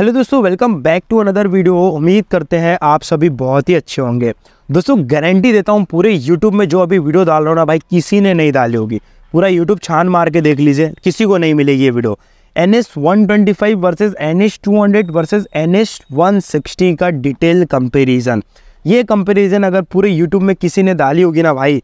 hello दोस्तों welcome back to another video उम्मीद करते हैं आप सभी बहुत ही अच्छे होंगे दोस्तों गारंटी देता हूँ पूरे यूट्यूब में जो अभी वीडियो डाल रहा हो ना भाई किसी ने नहीं डाली होगी पूरा यूट्यूब छान मार के देख लीजिए किसी को नहीं मिलेगी ये video N S one twenty five versus N S two hundred versus N S one sixty का डिटेल कंपेरिजन ये कंपेरिजन अगर पूरे यूट्यूब में किसी ने डाली होगी ना भाई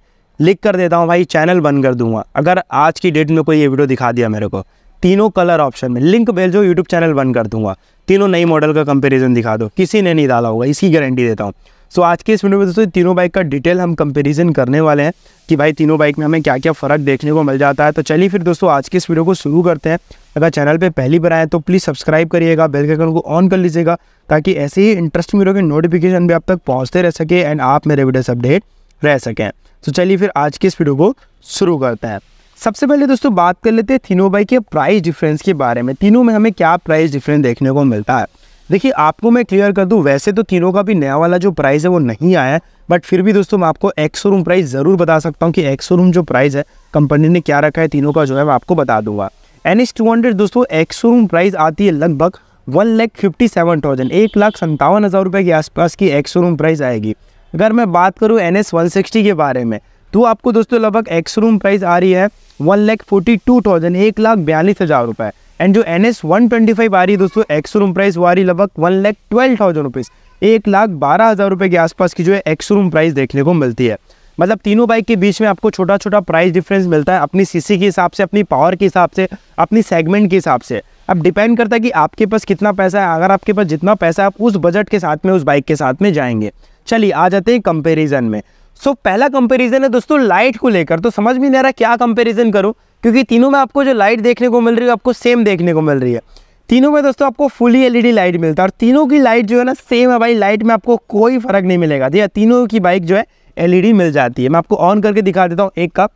लिख कर देता हूँ भाई चैनल बंद कर दूंगा अगर आज की डेट में कोई ये वीडियो दिखा दिया मेरे को तीनों कलर ऑप्शन में लिंक भेजो यूट्यूब चैनल बंद कर दूंगा तीनों नई मॉडल का कंपेरिजन दिखा दो किसी ने नहीं डाला होगा इसकी गारंटी देता हूँ सो आज के इस वीडियो में दोस्तों तीनों बाइक का डिटेल हम कंपेरिजन करने वाले हैं कि भाई तीनों बाइक में हमें क्या क्या फ़र्क देखने को मिल जाता है तो चलिए फिर दोस्तों आज के इस वीडियो को शुरू करते हैं अगर चैनल पे पहली बार आए तो प्लीज़ सब्सक्राइब करिएगा बेल आइकन को ऑन कर लीजिएगा ताकि ऐसे ही इंटरेस्टिंग वीडियो के नोटिफिकेशन भी आप तक पहुँचते रह सके एंड आप मेरे वीडियो से अपडेट रह सकें तो चलिए फिर आज के इस वीडियो को शुरू करते हैं सबसे पहले दोस्तों बात कर लेते हैं तीनों बाइक के प्राइस डिफरेंस के बारे में तीनों में हमें क्या प्राइस डिफरेंस देखने को मिलता है देखिए आपको मैं क्लियर कर दूं वैसे तो तीनों का भी नया वाला जो प्राइस है वो नहीं आया है बट फिर भी दोस्तों मैं आपको एक्स रूम प्राइस ज़रूर बता सकता हूँ कि एक्स रूम जो प्राइस है कंपनी ने क्या रखा है तीनों का जो है मैं आपको बता दूंगा एन एस टू हंड्रेड दोस्तों एक्स रूम प्राइस आती है लगभग one lakh fifty seven thousand एक लाख सत्तावन हज़ार रुपये के आसपास की एक्सो रूम प्राइस आएगी अगर मैं बात करूँ एन एस वन सिक्सटी के बारे में तो आपको दोस्तों लगभग एक्स रूम प्राइस आ रही है one lakh forty two thousand एक लाख बयालीस हज़ार रुपये एंड जो N S one twenty five आ रही है दोस्तों एक्स रूम प्राइस वो आ रही लगभग one lakh twelve thousand rupees एक लाख बारह हज़ार रुपये के आसपास की जो है एक्स रूम प्राइस देखने को मिलती है मतलब तीनों बाइक के बीच में आपको छोटा छोटा प्राइस डिफरेंस मिलता है अपनी सी के हिसाब से अपनी पावर के हिसाब से अपनी सेगमेंट के हिसाब से अब डिपेंड करता है कि आपके पास कितना पैसा है अगर आपके पास जितना पैसा है आप उस बजट के साथ में उस बाइक के साथ में जाएंगे चलिए आ जाते हैं कंपेरिजन में सो so, पहला कंपैरिजन है दोस्तों लाइट को लेकर तो समझ में नहीं आ रहा क्या कंपैरिजन करूं क्योंकि तीनों में आपको जो लाइट देखने को मिल रही है आपको सेम देखने को मिल रही है तीनों में दोस्तों आपको फुली एलईडी लाइट मिलता है और तीनों की लाइट जो है ना सेम है भाई लाइट में आपको कोई फर्क नहीं मिलेगा ठीक तीनों की बाइक जो है एल मिल जाती है मैं आपको ऑन करके दिखा देता हूँ एक का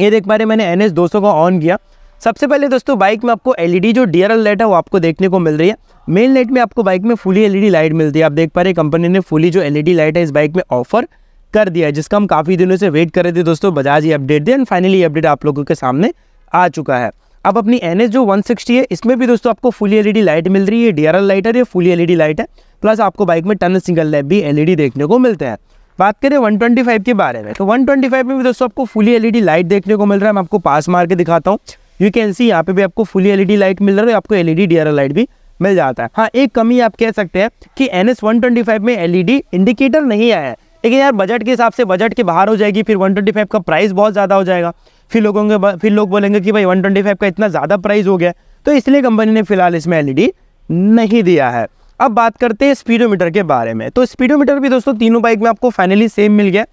ये देख पा रहे मैंने एन एस को ऑन किया सबसे पहले दोस्तों बाइक में आपको एलईडी जो डी लाइट है वो आपको देखने को मिल रही है मेन लाइट में आपको बाइक में फुली एलईडी लाइट मिलती है आप देख पा रहे कंपनी ने फुली जो एलईडी लाइट है इस बाइक में ऑफर कर दिया है जिसका हम काफ़ी दिनों से वेट कर रहे थे दोस्तों बजाज ये अपडेट दे एंड फाइनली अपडेट आप लोगों के सामने आ चुका है अब अपनी एन जो 160 है इसमें भी दोस्तों आपको फुल एलईडी लाइट मिल रही है डी आर लाइट है ये फुल एलईडी लाइट है प्लस आपको बाइक में टन सिंगल लैब भी एलईडी e देखने को मिलते हैं बात करें 125 के बारे में तो 125 में भी दोस्तों आपको फुल एलईडी लाइट देखने को मिल रहा है मैं आपको पास मार के दिखाता हूँ यू कैन सी यहाँ पे भी आपको फुल एल लाइट मिल रहा है आपको एलईडी डीआरएल लाइट भी मिल जाता है हाँ एक कमी आप कह सकते हैं कि एन एस में एलईडी इंडिकेटर e नहीं आया है लेकिन यार बजट के हिसाब से बजट के बाहर हो जाएगी फिर 125 का प्राइस बहुत ज़्यादा हो जाएगा फिर लोगों के फिर लोग बोलेंगे कि भाई 125 का इतना ज़्यादा प्राइस हो गया तो इसलिए कंपनी ने फिलहाल इसमें एल e नहीं दिया है अब बात करते हैं स्पीडोमीटर के बारे में तो स्पीडोमीटर भी दोस्तों तीनों बाइक में आपको फाइनली सेम मिल गया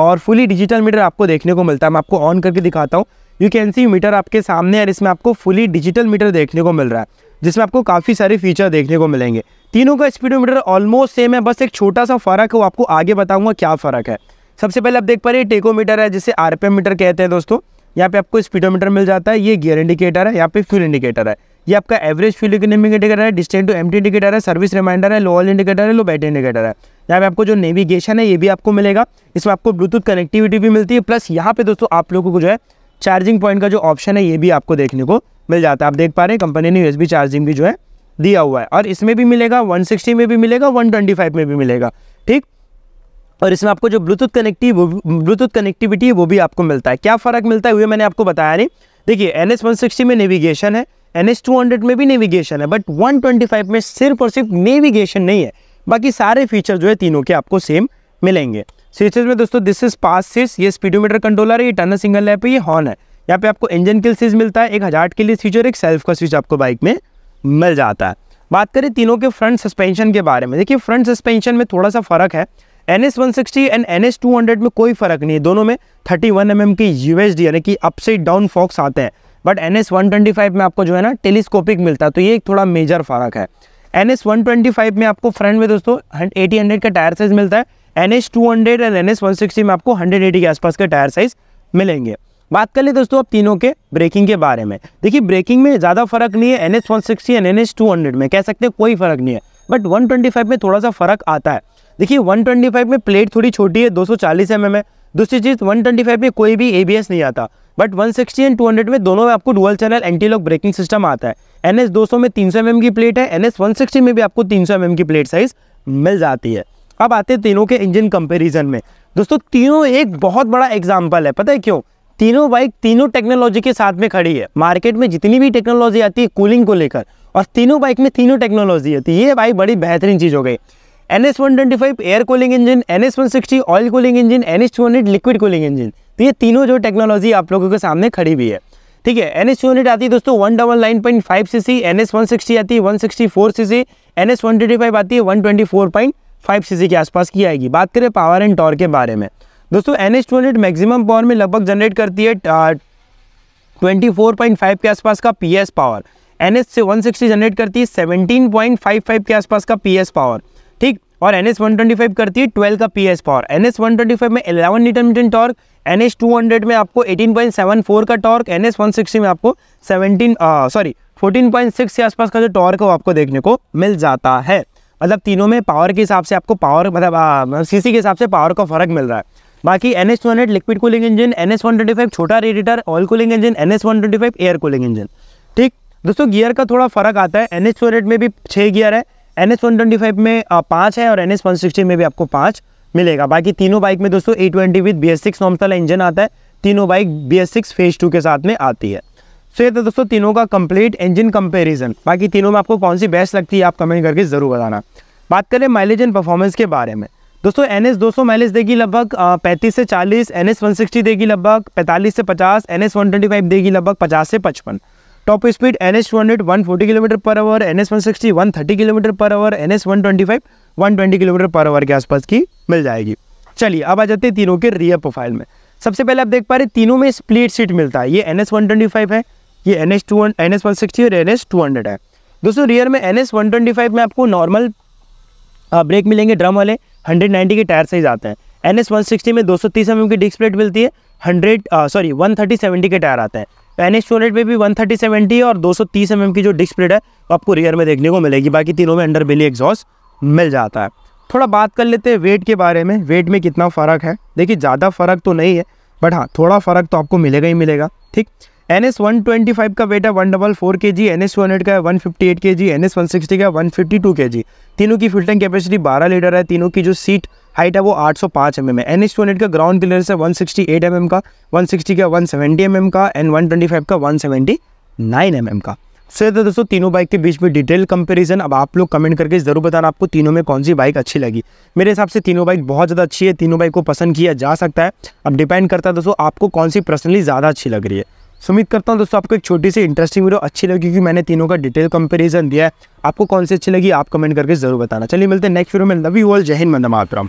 और फुली डिजिटल मीटर आपको देखने को मिलता है मैं आपको ऑन करके दिखाता हूँ यू कैन सी मीटर आपके सामने और इसमें आपको फुली डिजिटल मीटर देखने को मिल रहा है जिसमें आपको काफ़ी सारे फीचर देखने को मिलेंगे तीनों का स्पीडोमीटर ऑलमोस्ट सेम है बस एक छोटा सा फ़र्क है वो आपको आगे बताऊंगा क्या फ़र्क है सबसे पहले आप देख पा रहे हैं टेकोमीटर है जिसे आरपीएम मीटर कहते हैं दोस्तों यहाँ पे आपको स्पीडोमीटर मिल जाता है ये गियर इंडिकेटर है यहाँ पे फ्यूल इंडिकेटर है ये आपका एवरेज फ्यूल इंडिकेटर है डिस्टेंट टू एम इंडिकेटर है सर्विस रिमाइंडर है लोअल इंडिकेटर है लो बैटरी इंडिकेटर है यहाँ पे आपको जो नेविगेशन है ये भी आपको मिलेगा इसमें आपको ब्लूटूथ कनेक्टिविटी भी मिलती है प्लस यहाँ पे दोस्तों आप लोगों को जो है चार्जिंग पॉइंट का जो ऑप्शन है ये भी आपको देखने को मिल जाता है आप देख पा रहे हैं कंपनी ने यूएसबी चार्जिंग भी जो है दिया हुआ है और इसमें भी मिलेगा 160 में भी मिलेगा 125 में भी मिलेगा ठीक और इसमें आपको जो ब्लूटूथ कनेक्टिव ब्लूटूथ कनेक्टिविटी है वो भी आपको मिलता है क्या फ़र्क मिलता है वह मैंने आपको बताया नहीं देखिए एन एस में नेविगेशन है एन एस में भी नेविगेशन है बट 125 में सिर्फ और सिर्फ नेविगेशन नहीं है बाकी सारे फीचर जो है तीनों के आपको सेम मिलेंगे स्विचेज में दोस्तों दिस इज पास सिर्स ये स्पीडोमीटर कंट्रोलर है ये टर्नर सिंगल लैप है ये हॉर्न है यहाँ पे आपको इंजन किल सीज मिलता है एक हज़ार के लिए स्विच और एक सेल्फ का स्विच आपको बाइक में मिल जाता है बात करें तीनों के फ्रंट सस्पेंशन के बारे में देखिए फ्रंट सस्पेंशन में थोड़ा सा फ़र्क है N S one sixty and N S two hundred में कोई फ़र्क नहीं है दोनों में थर्टी वन एम एम की यू एस डी यानी कि अपसाइड डाउन फॉक्स आते हैं but N S one twenty five में आपको जो है ना टेलीस्कोपिक मिलता है तो ये एक थोड़ा मेजर फ़र्क है N S one twenty five में आपको फ्रंट में दोस्तों एटी हंड्रेड का टायर साइज़ मिलता है N S two hundred and N S one sixty में आपको हंड्रेड एटी के आसपास के टायर साइज़ मिलेंगे बात कर ले दोस्तों अब तीनों के ब्रेकिंग के बारे में देखिए ब्रेकिंग में ज़्यादा फर्क नहीं है N S one sixty and N S two hundred में कह सकते हैं कोई फर्क नहीं है बट वन ट्वेंटी फाइव में थोड़ा सा फर्क आता है देखिए वन ट्वेंटी फाइव में प्लेट थोड़ी छोटी है दो सौ चालीस एम एम है दूसरी चीज़ वन ट्वेंटी फाइव में कोई भी ए बी एस नहीं आता बट 160 एंड हंड्रेड में दोनों में आपको dual channel anti lock braking system आता है एन एस दो में तीन सौ mm की प्लेट है एन एस में भी आपको तीन सौ mm की प्लेट साइज मिल जाती है अब आते हैं तीनों के इंजन कंपेरिजन में दोस्तों तीनों एक बहुत बड़ा एग्जाम्पल है पता है क्यों तीनों बाइक तीनों टेक्नोलॉजी के साथ में खड़ी है मार्केट में जितनी भी टेक्नोलॉजी आती है कूलिंग को लेकर और तीनों बाइक में तीनों टेक्नोलॉजी है तो ये बाइक बड़ी बेहतरीन चीज़ हो गई N S one twenty five air cooling engine N S one sixty oil cooling engine N S two hundred liquid cooling engine तो ये तीनों जो टेक्नोलॉजी आप लोगों के सामने खड़ी हुई है ठीक है एन एस टू हंड्रेड आती है दोस्तों one double nine point five C C N S one sixty आती है one sixty four C C N S one twenty five आती है one twenty four point five C C के आसपास की आएगी बात करें पावर एंड टॉर के बारे में दोस्तों N H two hundred maximum power में लगभग जनरेट करती है ट्वेंटी फोर पॉइंट फाइव के आसपास का P S power N H से वन सिक्सटी जनरेट करती है सेवनटीन पॉइंट फाइव फाइव के आसपास का पी एस पावर ठीक और N S one twenty five करती है ट्वेल्व का P S power N S one twenty five में eleven newton metre torque N H two hundred में आपको एटीन पॉइंट सेवन फोर का torque N S one sixty में आपको seventeen sorry fourteen point six के आसपास का जो टॉर्क है वो आपको देखने को मिल जाता है मतलब तीनों में पावर के हिसाब से आपको पावर मतलब सीसी के हिसाब से पावर का फर्क मिल रहा है बाकी N S liquid cooling engine N S one twenty five छोटा radiator oil cooling engine N S one twenty five air cooling engine ठीक दोस्तों गियर का थोड़ा फर्क आता है एन एस में भी छः गियर है N S one twenty five में पाँच है और एन एस वन सिक्सटी में भी आपको पाँच मिलेगा बाकी तीनों बाइक में दोस्तों A twenty with B S six norms engine आता है तीनों bike B S six phase two के साथ में आती है सो ये तो दोस्तों तीनों का कंप्लीट इंजन कंपैरिजन बाकी तीनों में आपको कौन सी बेस्ट लगती है आप कमेंट करके ज़रूर बताना बात करें माइलेज एंड परफॉर्मेंस के बारे में दोस्तों एन एस दो सौ माइलेज देगी लगभग पैंतीस से चालीस एन एस वन सिक्सटी देगी लगभग पैंतालीस से पचास N S one twenty five देगी लगभग पचास से पचपन top speed N S two hundred one forty kilometre per hour N S one sixty one thirty kilometre per hour N S one twenty five one twenty kilometre per hour के आसपास की मिल जाएगी चलिए अब आ जाते हैं तीनों के रियर प्रोफाइल में सबसे पहले आप देख पा रहे तीनों में स्प्लिट सीट मिलता है ये N S one twenty five है ये N S two N S one sixty और एन एस टू हंड्रेड है दोस्तों रियर में N S one twenty five में आपको नॉर्मल ब्रेक मिलेंगे ड्रम वाले 190 के टायर साइज आते हैं एन एस में 230 सौ की डिस्क प्लेट मिलती है hundred sorry one thirty seventy के टायर आते हैं एन एस में भी वन थर्टी सेवेंटी और दो सौ तीस एम की जो डिस्क प्लेट है वो आपको रियर में देखने को मिलेगी बाकी तीनों में अंडर बेली एग्जॉस्ट मिल जाता है थोड़ा बात कर लेते हैं वेट के बारे में वेट में कितना फ़र्क है देखिए ज़्यादा फ़र्क तो नहीं है बट हाँ थोड़ा फ़र्क तो आपको मिलेगा ही मिलेगा ठीक N S one twenty five का वेट है one double four K G N S two hundred का है one fifty eight K G N S one sixty का one fifty two K G तीनों की फिल्टरिंग कैपेसिटी 12 लीटर है तीनों की जो सीट हाइट है वो 805 सौ एम है एन एच का ग्राउंड क्लियरेंस है 168 mm का 160 का 170 सेवेंटी mm का एंड 125 का 179 सेवेंटी mm का सो तो दोस्तों तीनों बाइक के बीच में डिटेल कंपैरिजन अब आप लोग कमेंट करके ज़रूर बताना आपको तीनों में कौन सी बाइक अच्छी लगी मेरे हिसाब से तीनों बाइक बहुत ज़्यादा अच्छी है तीनों बाइक को पसंद किया जा सकता है अब डिपेंड करता है दोस्तों आपको कौन सी पर्सनली ज़्यादा अच्छी लग रही है सुमित उम्मीद करता हूँ दोस्तों आपको एक छोटी सी इंटरेस्टिंग वीडियो अच्छी लगी क्योंकि मैंने तीनों का डिटेल कंपेरिजन दिया है आपको कौन सी अच्छी लगी आप कमेंट करके जरूर बताना चलिए मिलते हैं नेक्स्ट वीडियो में लव यू ऑल जय हिंद मंद मातरम